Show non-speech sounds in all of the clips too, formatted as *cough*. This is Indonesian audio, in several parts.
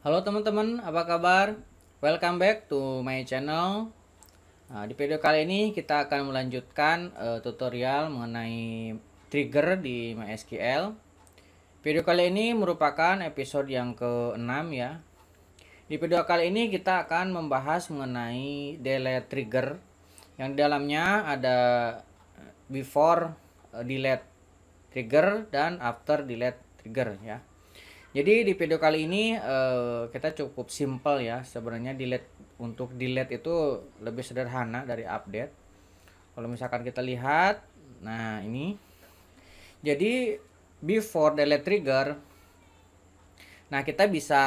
Halo teman-teman, apa kabar? Welcome back to my channel. Nah, di video kali ini kita akan melanjutkan uh, tutorial mengenai trigger di MySQL. Video kali ini merupakan episode yang ke-6 ya. Di video kali ini kita akan membahas mengenai delete trigger yang di dalamnya ada eh, before eh, delete trigger dan after delete trigger ya. Jadi di video kali ini uh, kita cukup simple ya sebenarnya delete untuk delete itu lebih sederhana dari update. Kalau misalkan kita lihat, nah ini. Jadi before delete trigger, nah kita bisa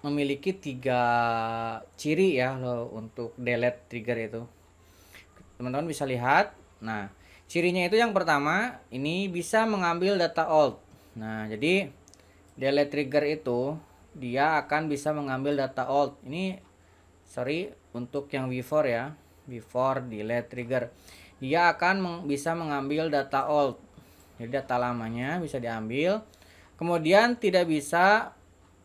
memiliki tiga ciri ya loh untuk delete trigger itu. Teman-teman bisa lihat. Nah cirinya itu yang pertama ini bisa mengambil data old. Nah jadi delete trigger itu dia akan bisa mengambil data old ini sorry untuk yang before ya before delete trigger dia akan meng bisa mengambil data old jadi data lamanya bisa diambil kemudian tidak bisa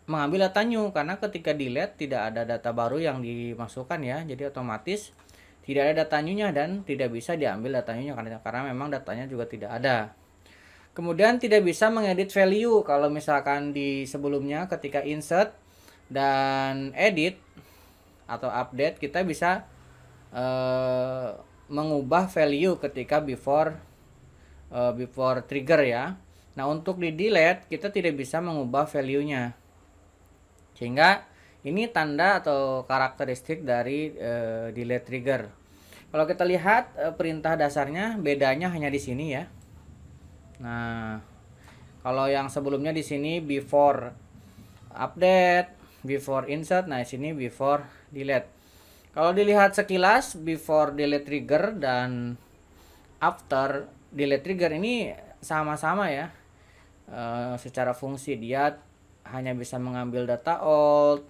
mengambil data new karena ketika delete tidak ada data baru yang dimasukkan ya jadi otomatis tidak ada datanya dan tidak bisa diambil datanya karena memang datanya juga tidak ada Kemudian tidak bisa mengedit value kalau misalkan di sebelumnya ketika insert dan edit atau update kita bisa uh, mengubah value ketika before uh, before trigger ya. Nah, untuk di delete kita tidak bisa mengubah value-nya. Sehingga ini tanda atau karakteristik dari uh, delete trigger. Kalau kita lihat uh, perintah dasarnya bedanya hanya di sini ya. Nah, kalau yang sebelumnya di sini before update, before insert, nah sini before delete. Kalau dilihat sekilas before delete trigger dan after delete trigger ini sama-sama ya. E, secara fungsi dia hanya bisa mengambil data old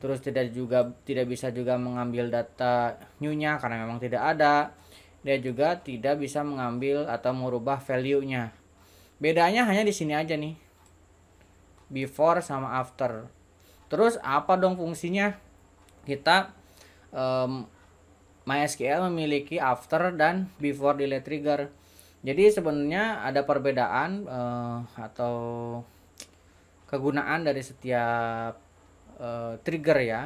terus tidak juga tidak bisa juga mengambil data new-nya karena memang tidak ada dia juga tidak bisa mengambil atau merubah value-nya. Bedanya hanya di sini aja nih. Before sama after. Terus apa dong fungsinya? Kita um, MySQL memiliki after dan before delay trigger. Jadi sebenarnya ada perbedaan uh, atau kegunaan dari setiap uh, trigger ya.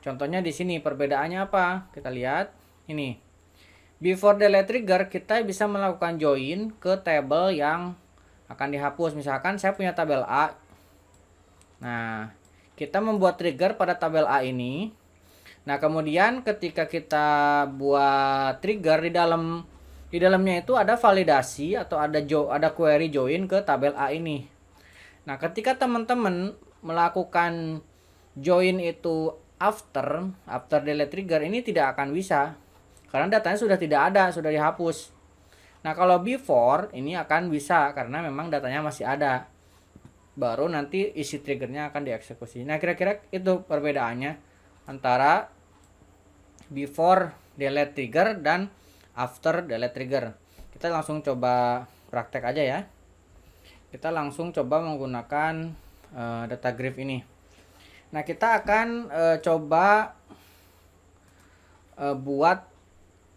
Contohnya di sini perbedaannya apa? Kita lihat ini before delete trigger kita bisa melakukan join ke tabel yang akan dihapus misalkan saya punya tabel A nah kita membuat trigger pada tabel A ini nah kemudian ketika kita buat trigger di dalam di dalamnya itu ada validasi atau ada jo ada query join ke tabel A ini nah ketika teman-teman melakukan join itu after after delete trigger ini tidak akan bisa karena datanya sudah tidak ada, sudah dihapus. Nah, kalau before ini akan bisa karena memang datanya masih ada. Baru nanti isi triggernya akan dieksekusi. Nah, kira-kira itu perbedaannya antara before delete trigger dan after delete trigger. Kita langsung coba praktek aja ya. Kita langsung coba menggunakan uh, data grip ini. Nah, kita akan uh, coba uh, buat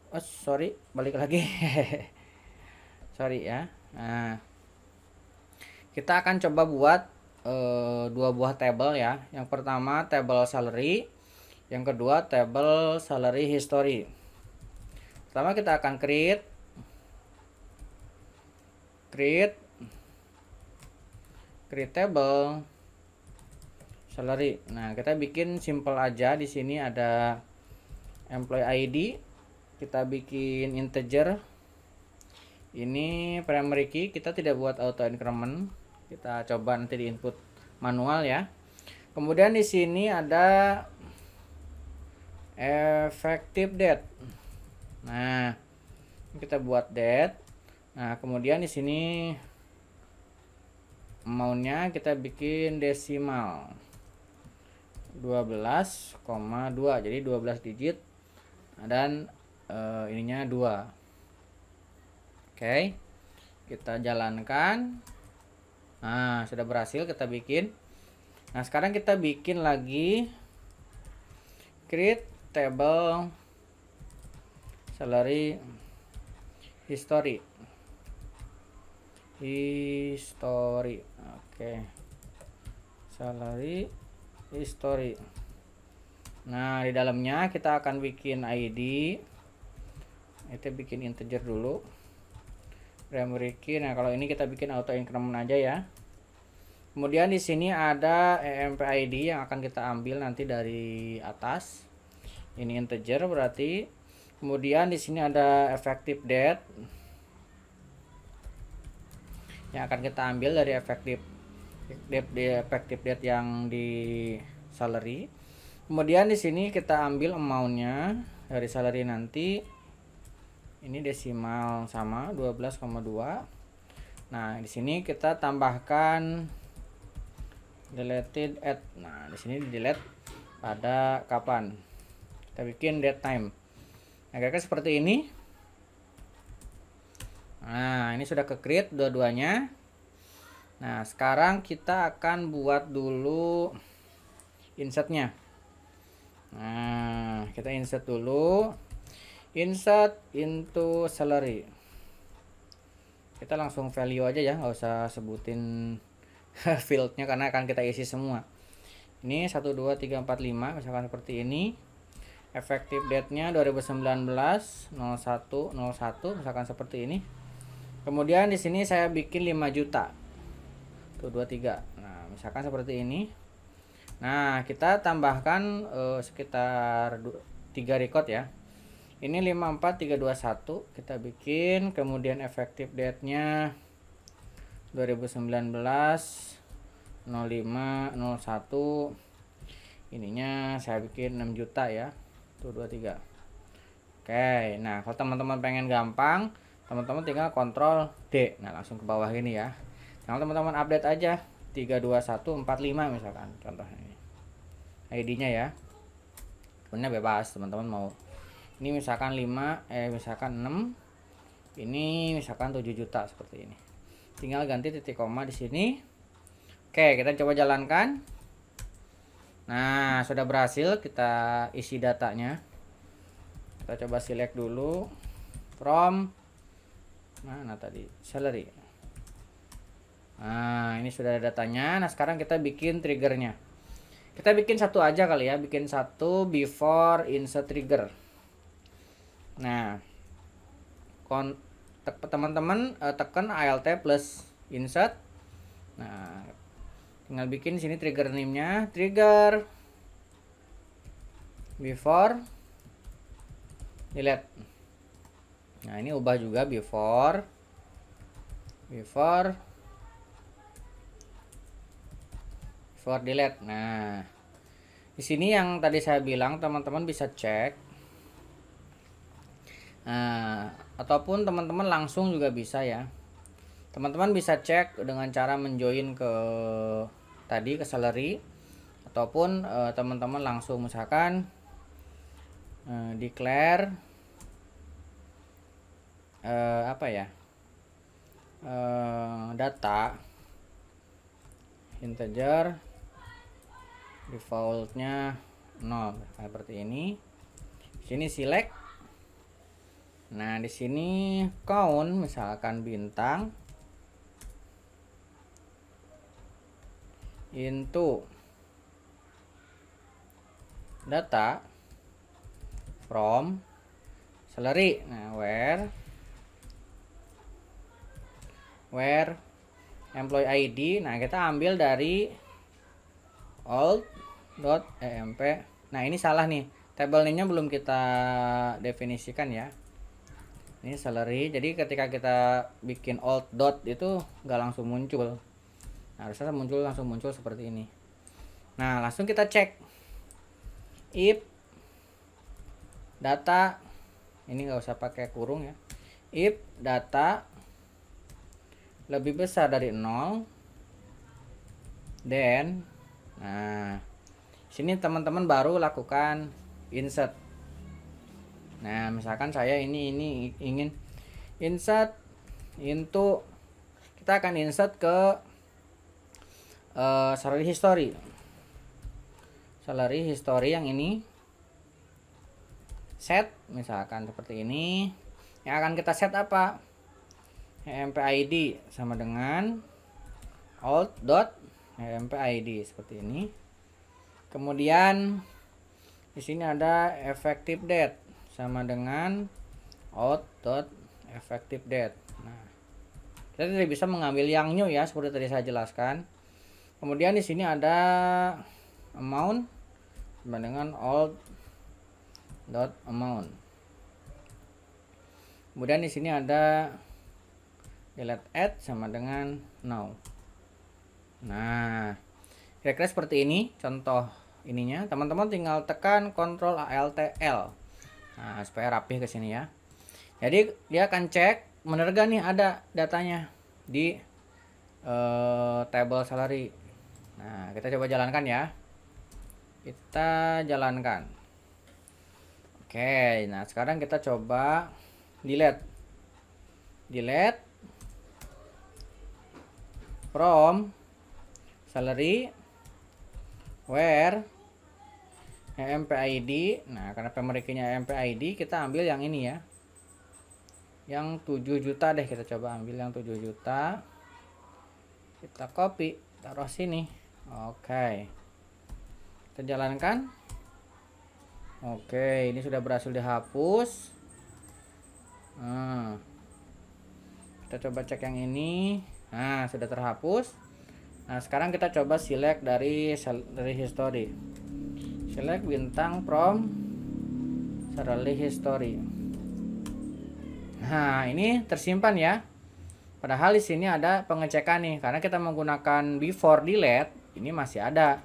oh sorry balik lagi *laughs* sorry ya nah kita akan coba buat uh, dua buah table ya yang pertama table salary yang kedua table salary history pertama kita akan create create create table salary nah kita bikin simple aja di sini ada employee ID kita bikin integer ini primary key kita tidak buat auto increment kita coba nanti di input manual ya kemudian di sini ada effective date nah kita buat date nah kemudian di sini maunya kita bikin desimal 12,2 jadi 12 digit nah, dan uh, ininya dua oke okay. kita jalankan nah sudah berhasil kita bikin nah sekarang kita bikin lagi create table salary history history oke okay. salary history nah di dalamnya kita akan bikin ID kita bikin integer dulu Remriki. Nah, kalau ini kita bikin auto increment aja ya. Kemudian di sini ada emp ID yang akan kita ambil nanti dari atas. Ini integer berarti. Kemudian di sini ada effective date yang akan kita ambil dari effective date di effective date yang di salary. Kemudian di sini kita ambil amountnya dari salary nanti ini desimal sama 12,2 nah di sini kita tambahkan deleted at nah di sini delete pada kapan kita bikin dead time agaknya nah, seperti ini nah ini sudah ke create dua-duanya nah sekarang kita akan buat dulu insertnya nah kita insert dulu insert into salary kita langsung value aja ya nggak usah sebutin *laughs* fieldnya karena akan kita isi semua ini 1 2 3 4 5 misalkan seperti ini efektif date-nya 2019 01 01 misalkan seperti ini kemudian di sini saya bikin 5 juta 1 2 3 nah misalkan seperti ini nah kita tambahkan uh, sekitar 3 record ya ini 54321 kita bikin kemudian efektif date nya 2019 0501 ininya saya bikin 6 juta ya tuh oke nah kalau teman-teman pengen gampang teman-teman tinggal kontrol D nah langsung ke bawah ini ya nah teman-teman update aja 32145 misalkan contohnya ID nya ya punya bebas teman-teman mau ini misalkan 5 eh misalkan 6 ini misalkan 7 juta seperti ini tinggal ganti titik koma di sini oke kita coba jalankan nah sudah berhasil kita isi datanya kita coba select dulu from mana tadi salary nah ini sudah ada datanya nah sekarang kita bikin triggernya kita bikin satu aja kali ya bikin satu before insert trigger Nah, teman-teman uh, tekan alt plus insert. Nah, tinggal bikin sini trigger name-nya, trigger before delete. Nah, ini ubah juga before before before delete. Nah, di sini yang tadi saya bilang teman-teman bisa cek Nah, ataupun teman-teman langsung juga bisa ya. Teman-teman bisa cek dengan cara menjoin ke tadi ke salary ataupun eh, teman-teman eh, langsung misalkan eh, declare eh, apa ya? Eh, data integer defaultnya 0 nah, seperti ini sini select Nah, di sini count misalkan bintang into data from salary. Nah, where where employee ID. Nah, kita ambil dari old.emp. Nah, ini salah nih. Table name-nya belum kita definisikan ya ini salary jadi ketika kita bikin alt dot itu nggak langsung muncul nah, harusnya muncul langsung muncul seperti ini nah langsung kita cek if data ini nggak usah pakai kurung ya if data lebih besar dari nol then nah sini teman-teman baru lakukan insert Nah, misalkan saya ini ini ingin insert into kita akan insert ke uh, salary history. Salary history yang ini set misalkan seperti ini. Yang akan kita set apa? MPID sama dengan old dot id seperti ini. Kemudian di sini ada effective date sama dengan out dot effective date. Nah, kita tidak bisa mengambil yang new ya seperti tadi saya jelaskan. Kemudian di sini ada amount sama dengan old dot amount. Kemudian di sini ada delete add sama dengan now. Nah, kira-kira seperti ini contoh ininya. Teman-teman tinggal tekan Ctrl ALT L. Nah, supaya rapih ke sini ya. Jadi dia akan cek bener gak nih ada datanya di uh, table salary. Nah, kita coba jalankan ya. Kita jalankan. Oke, nah sekarang kita coba delete. Delete from salary where E MPID. Nah, karena pemeriknya e MPID, kita ambil yang ini ya. Yang 7 juta deh kita coba ambil yang 7 juta. Kita copy, taruh sini. Oke. Kita jalankan. Oke, ini sudah berhasil dihapus. Nah, kita coba cek yang ini. Nah, sudah terhapus. Nah, sekarang kita coba select dari dari history select bintang from Surely history nah ini tersimpan ya padahal di sini ada pengecekan nih karena kita menggunakan before delete ini masih ada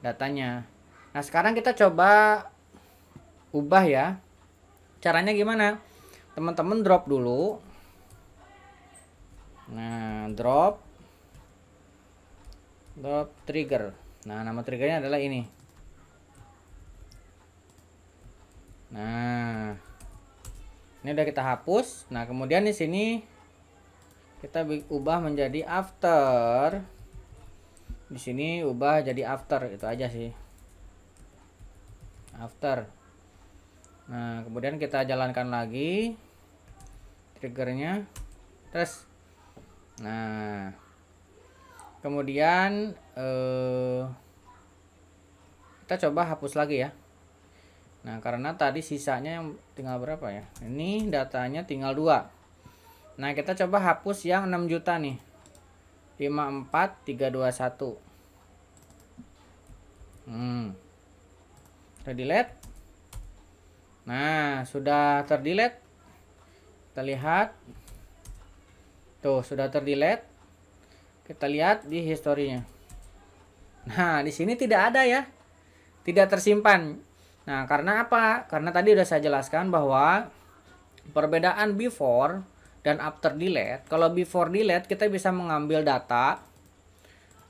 datanya nah sekarang kita coba ubah ya caranya gimana teman-teman drop dulu nah drop drop trigger nah nama triggernya adalah ini Nah, ini udah kita hapus. Nah, kemudian di sini kita ubah menjadi after. Di sini ubah jadi after itu aja sih. After. Nah, kemudian kita jalankan lagi triggernya. Terus. Nah, kemudian eh, kita coba hapus lagi ya. Nah, karena tadi sisanya yang tinggal berapa ya? Ini datanya tinggal dua Nah, kita coba hapus yang 6 juta nih. 54321. Hmm. satu delete. Nah, sudah terdelete. Kita lihat. Tuh, sudah terdelete. Kita lihat di historinya. Nah, di sini tidak ada ya. Tidak tersimpan Nah, karena apa? Karena tadi sudah saya jelaskan bahwa perbedaan before dan after delete. Kalau before delete kita bisa mengambil data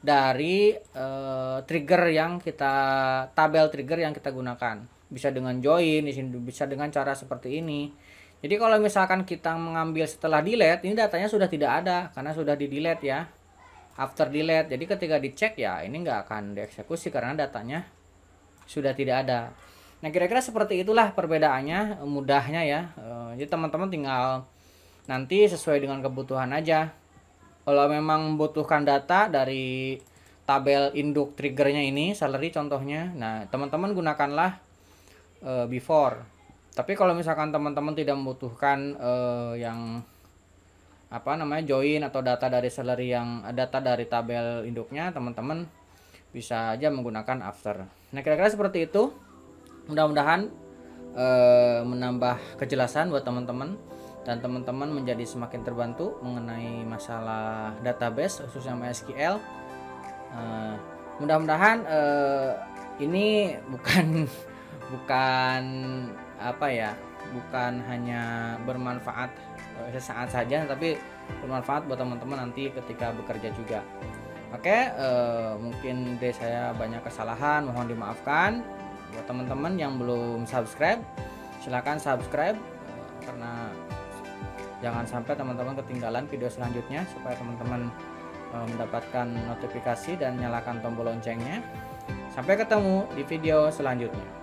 dari uh, trigger yang kita tabel trigger yang kita gunakan. Bisa dengan join bisa dengan cara seperti ini. Jadi kalau misalkan kita mengambil setelah delete, ini datanya sudah tidak ada karena sudah di delete ya. After delete. Jadi ketika dicek ya ini nggak akan dieksekusi karena datanya sudah tidak ada. Nah, kira-kira seperti itulah perbedaannya, eh, mudahnya ya. Eh, jadi teman-teman tinggal nanti sesuai dengan kebutuhan aja. Kalau memang membutuhkan data dari tabel induk triggernya ini, salary contohnya. Nah, teman-teman gunakanlah eh, before. Tapi kalau misalkan teman-teman tidak membutuhkan yang apa namanya join atau data dari salary yang data dari tabel induknya, teman-teman bisa aja menggunakan after. Nah, kira-kira seperti itu mudah-mudahan uh, menambah kejelasan buat teman-teman dan teman-teman menjadi semakin terbantu mengenai masalah database khususnya MySQL. Uh, eh, mudah-mudahan uh, ini bukan *laughs* bukan apa ya, bukan hanya bermanfaat sesaat saja, tapi bermanfaat buat teman-teman nanti ketika bekerja juga. Oke, okay, uh, mungkin dari saya banyak kesalahan, mohon dimaafkan buat teman-teman yang belum subscribe silahkan subscribe eh, karena jangan sampai teman-teman ketinggalan video selanjutnya supaya teman-teman eh, mendapatkan notifikasi dan nyalakan tombol loncengnya sampai ketemu di video selanjutnya